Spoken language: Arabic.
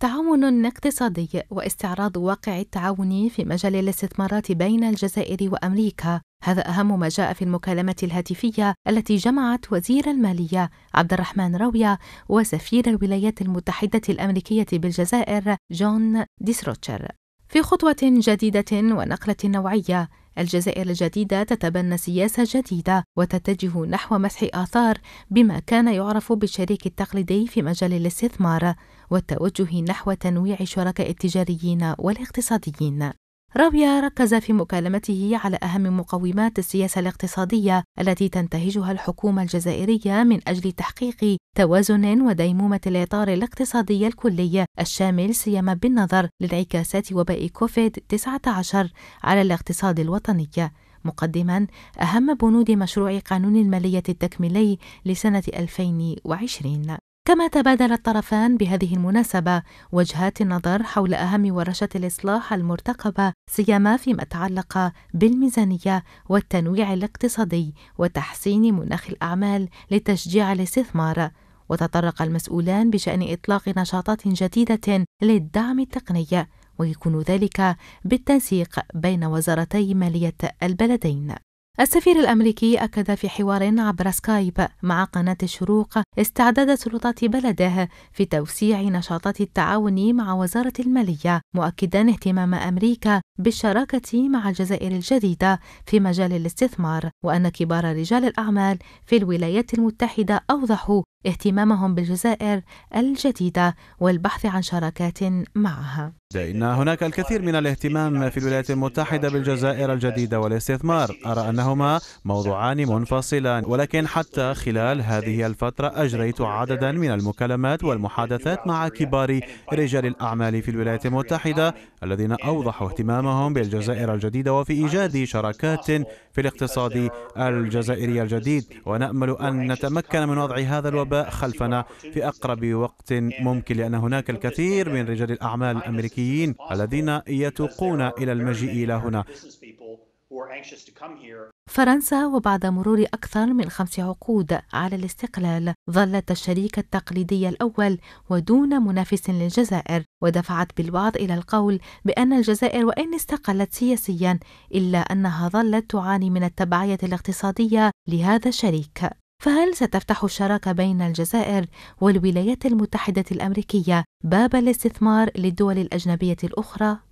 تعاون اقتصادي واستعراض واقع التعاون في مجال الاستثمارات بين الجزائر وامريكا هذا اهم ما جاء في المكالمه الهاتفيه التي جمعت وزير الماليه عبد الرحمن راويه وسفير الولايات المتحده الامريكيه بالجزائر جون ديسروتشر في خطوه جديده ونقله نوعيه الجزائر الجديدة تتبنى سياسة جديدة وتتجه نحو مسح آثار بما كان يعرف بالشريك التقليدي في مجال الاستثمار والتوجه نحو تنويع الشركاء التجاريين والاقتصاديين راويا ركز في مكالمته على أهم مقومات السياسة الاقتصادية التي تنتهجها الحكومة الجزائرية من أجل تحقيق توازن وديمومة الإطار الاقتصادي الكلي الشامل سيما بالنظر لانعكاسات وباء كوفيد 19 على الاقتصاد الوطني مقدما أهم بنود مشروع قانون المالية التكميلي لسنة 2020 كما تبادل الطرفان بهذه المناسبة وجهات النظر حول أهم ورشة الإصلاح المرتقبة سيما فيما تعلق بالميزانية والتنويع الاقتصادي وتحسين مناخ الأعمال لتشجيع الاستثمار وتطرق المسؤولان بشأن إطلاق نشاطات جديدة للدعم التقني ويكون ذلك بالتنسيق بين وزارتي مالية البلدين السفير الأمريكي أكد في حوار عبر سكايب مع قناة الشروق استعداد سلطات بلده في توسيع نشاطات التعاون مع وزارة المالية مؤكدا اهتمام أمريكا بالشراكة مع الجزائر الجديدة في مجال الاستثمار وأن كبار رجال الأعمال في الولايات المتحدة أوضحوا اهتمامهم بالجزائر الجديدة والبحث عن شراكات معها إن هناك الكثير من الاهتمام في الولايات المتحدة بالجزائر الجديدة والاستثمار أرى أنهما موضوعان منفصلان ولكن حتى خلال هذه الفترة أجريت عددا من المكالمات والمحادثات مع كبار رجال الأعمال في الولايات المتحدة الذين أوضحوا اهتمامهم بالجزائر الجديدة وفي إيجاد شراكات في الاقتصاد الجزائري الجديد ونأمل أن نتمكن من وضع هذا الوباء خلفنا في أقرب وقت ممكن لأن هناك الكثير من رجال الأعمال الأمريكيين الذين يتوقون إلى المجيء إلى هنا فرنسا وبعد مرور أكثر من خمس عقود على الاستقلال ظلت الشريك التقليدي الأول ودون منافس للجزائر ودفعت بالبعض إلى القول بأن الجزائر وإن استقلت سياسيا إلا أنها ظلت تعاني من التبعية الاقتصادية لهذا الشريك فهل ستفتح الشراكة بين الجزائر والولايات المتحدة الأمريكية باب الاستثمار للدول الأجنبية الأخرى؟